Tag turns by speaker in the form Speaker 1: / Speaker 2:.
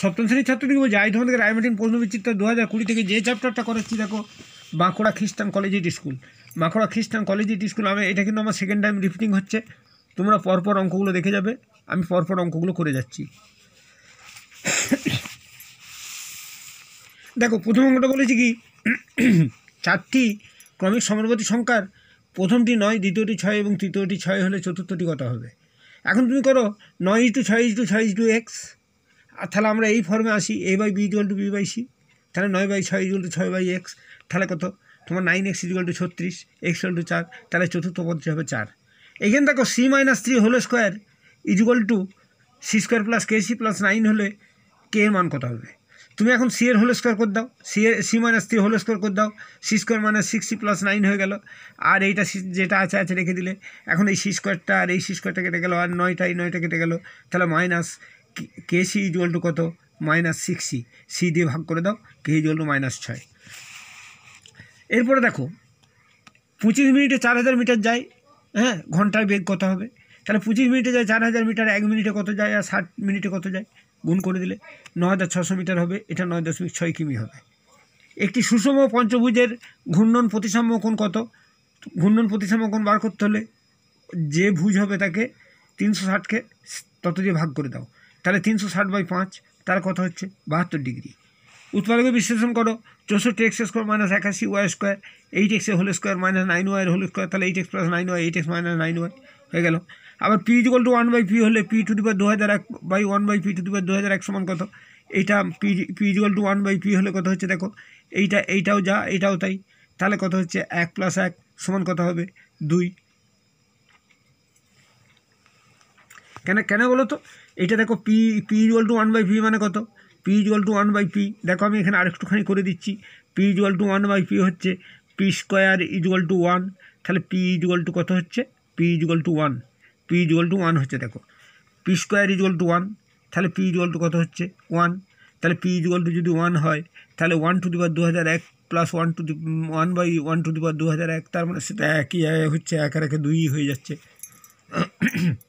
Speaker 1: সপ্তম শ্রেণীর ছাত্রটিকে বলছি আজ তোমাদের রায়মাটিন প্রশ্নবিচিত্র দু হাজার কুড়ি থেকে যে চ্যাপ্টারটা করাচ্ছি দেখো বাঁকুড়া খ্রিস্টান কলেজিয়েট স্কুল বাঁকুড়া খ্রিস্টান কলেজিয়েট স্কুল আমি এটা কিন্তু আমার সেকেন্ড টাইম রিপিটিং হচ্ছে তোমরা পরপর অঙ্কগুলো দেখে যাবে আমি পরপর অঙ্কগুলো করে যাচ্ছি দেখো প্রথম অঙ্কটা বলেছি কি চারটি ক্রমিক সমানুপাতি সংখ্যার প্রথমটি নয় দ্বিতীয়টি ছয় এবং তৃতীয়টি ছয় হলে চতুর্থটি কত হবে এখন তুমি করো নয় ইস টু ছয় ইস টু ছয় ইস টু এক্স আর তাহলে আমরা এই ফর্মে আসি a by b equal to b by c তাহলে নয় বাই ছয় ইকুয়াল টু ছয় বাই এক্স তাহলে কত তোমার নাইন এক্স ইকুয়াল টু ছত্রিশ এক্স ইকুয়াল টু চার তাহলে চতুর্থ পদটি হবে চার এখান দেখো c minus three whole square equal to c square plus k c plus nine হলে কে এর মান কত হবে তুমি এখন সি এর হোল স্কোয়ার করে দাও সি এর c minus three whole square করে দাও c square minus six c plus nine হয়ে গেল আর এইটা যেটা আছে আছে রেখে দিলে এখন এই সি স্কোয়ারটা আর এই সি স্কোয়ারটা কেটে গেলো আর নয়টা এই নয়টা কেটে গেলো তাহলে minus k c equal to কত মাইনাস সিক্স সি সি দিয়ে ভাগ করে দাও কে ইজুয়াল টু মাইনাস ছয় এরপরে দেখো পঁচিশ মিনিটে চার হাজার মিটার যায় হ্যাঁ ঘন্টায় বেগ কত হবে তাহলে পঁচিশ মিনিটে যায় চার হাজার মিটার এক মিনিটে কত যায় আর ষাট মিনিটে কত যায় গুণ করে দিলে ন হাজার ছশো মিটার হবে এটা নয় দশমিক ছয় কিমি হবে একটি সুষম পঞ্চভুজের ঘূর্ণন প্রতিসাম্য কোণ কত ঘূর্ণন প্রতিসাম্য বার করতে হলে যে ভুজ হবে তাকে তিনশো ষাটকে তত দিয়ে ভাগ করে দাও তাহলে তিনশো ষাট বাই পাঁচ তার কথা হচ্ছে বাহাত্তর ডিগ্রি উৎপাদকে বিশ্লেষণ করো চৌষট্টি এক্স স্কোয়ার মাইনাস একাশি y square eight x whole square minus nine y whole square তাহলে eight x plus nine y eight x minus nine y হয়ে গেল আবার p equal to one by p হলে পি টু ডিবার দু হাজার এক by one by p to the power দু হাজার এক সমান কত এইটা p p equal to one by p হলে কত হচ্ছে দেখো এইটা এইটাও যা এইটাও তাই তাহলে কত হচ্ছে এক প্লাস এক সমান কত হবে দুই কেন কেন বলো তো এটা দেখো p p equal to one by p মানে কত p equal to one by p দেখো আমি এখানে আরেকটুখানি করে দিচ্ছি p equal to one by p হচ্ছে p square equal to one তাহলে পি ইজুয়াল টু কত হচ্ছে p equal to one p equal to one হচ্ছে দেখো p square equal to one তাহলে পি ইজুয়াল টু কত হচ্ছে ওয়ান তাহলে পি ইজুয়াল টু যদি ওয়ান হয় তাহলে ওয়ান টু দি পাওয়ার দু হাজার এক plus one to the one by one to the power দু হাজার এক তার মানে সেটা একই হচ্ছে এক আর একে দুই হয়ে যাচ্ছে